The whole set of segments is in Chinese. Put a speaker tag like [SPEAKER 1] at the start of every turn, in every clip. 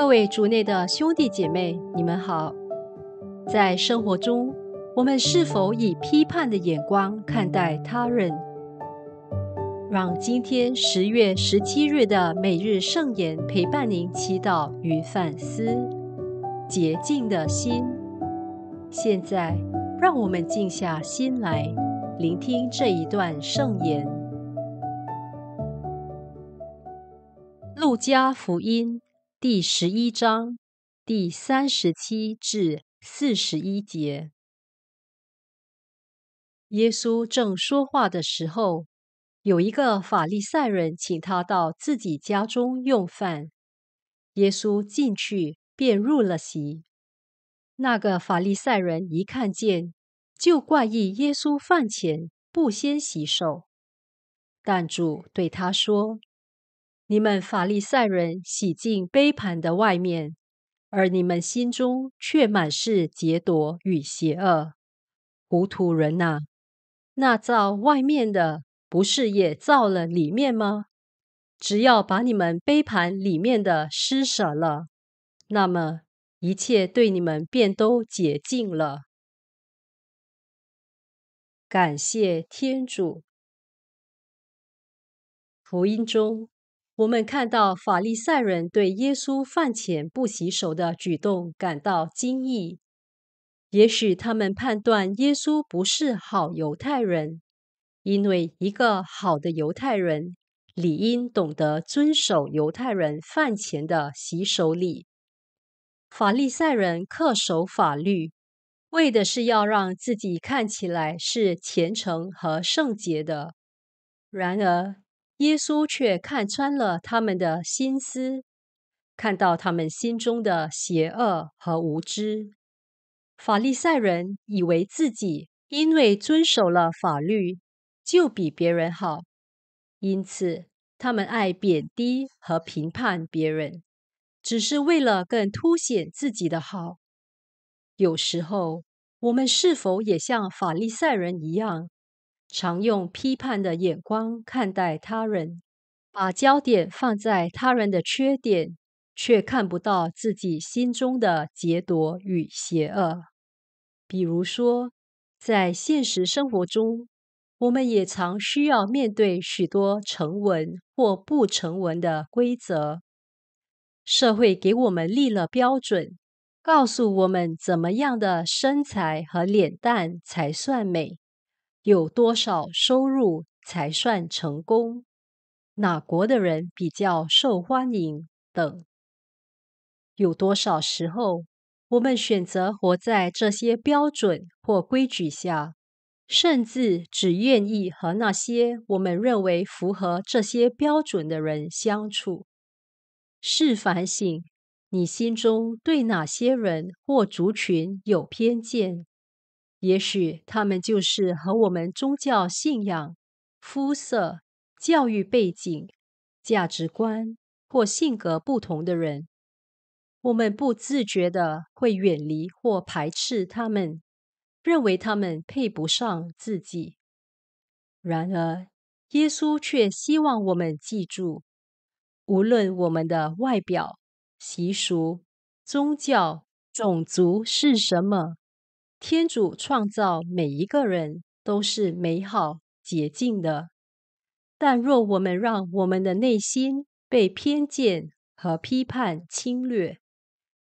[SPEAKER 1] 各位主内的兄弟姐妹，你们好。在生活中，我们是否以批判的眼光看待他人？让今天十月十七日的每日圣言陪伴您祈祷与反思，洁净的心。现在，让我们静下心来，聆听这一段圣言。路加福音。第十一章第三十七至四十一节，耶稣正说话的时候，有一个法利赛人请他到自己家中用饭。耶稣进去便入了席。那个法利赛人一看见，就怪异耶稣饭前不先洗手。但主对他说。你们法利赛人洗净杯盘的外面，而你们心中却满是劫夺与邪恶。糊涂人呐，那造外面的，不是也造了里面吗？只要把你们杯盘里面的施舍了，那么一切对你们便都解禁了。感谢天主，福音中。我们看到法利赛人对耶稣饭前不洗手的举动感到惊异，也许他们判断耶稣不是好犹太人，因为一个好的犹太人理应懂得遵守犹太人饭前的洗手礼。法利赛人恪守法律，为的是要让自己看起来是虔诚和圣洁的，然而。耶稣却看穿了他们的心思，看到他们心中的邪恶和无知。法利赛人以为自己因为遵守了法律，就比别人好，因此他们爱贬低和评判别人，只是为了更凸显自己的好。有时候，我们是否也像法利赛人一样？常用批判的眼光看待他人，把焦点放在他人的缺点，却看不到自己心中的劫夺与邪恶。比如说，在现实生活中，我们也常需要面对许多成文或不成文的规则。社会给我们立了标准，告诉我们怎么样的身材和脸蛋才算美。有多少收入才算成功？哪国的人比较受欢迎？等，有多少时候，我们选择活在这些标准或规矩下，甚至只愿意和那些我们认为符合这些标准的人相处？是反省，你心中对哪些人或族群有偏见？也许他们就是和我们宗教信仰、肤色、教育背景、价值观或性格不同的人，我们不自觉的会远离或排斥他们，认为他们配不上自己。然而，耶稣却希望我们记住，无论我们的外表、习俗、宗教、种族是什么。天主创造每一个人都是美好洁净的，但若我们让我们的内心被偏见和批判侵略，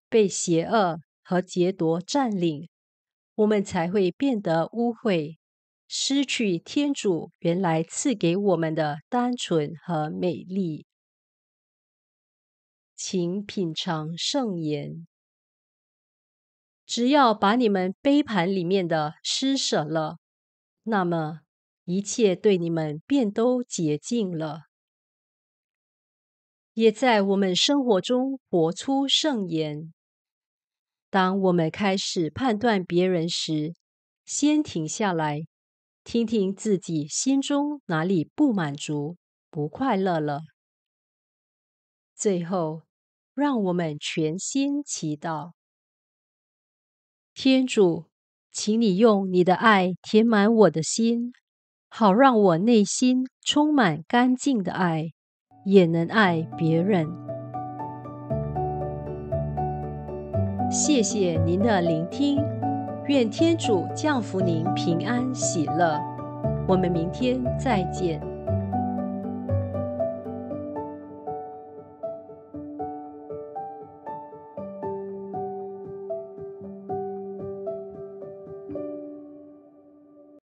[SPEAKER 1] 被邪恶和劫夺占领，我们才会变得污秽，失去天主原来赐给我们的单纯和美丽。请品尝圣言。只要把你们杯盘里面的施舍了，那么一切对你们便都洁净了。也在我们生活中活出圣言。当我们开始判断别人时，先停下来，听听自己心中哪里不满足、不快乐了。最后，让我们全心祈祷。天主，请你用你的爱填满我的心，好让我内心充满干净的爱，也能爱别人。谢谢您的聆听，愿天主降福您，平安喜乐。我们明天再见。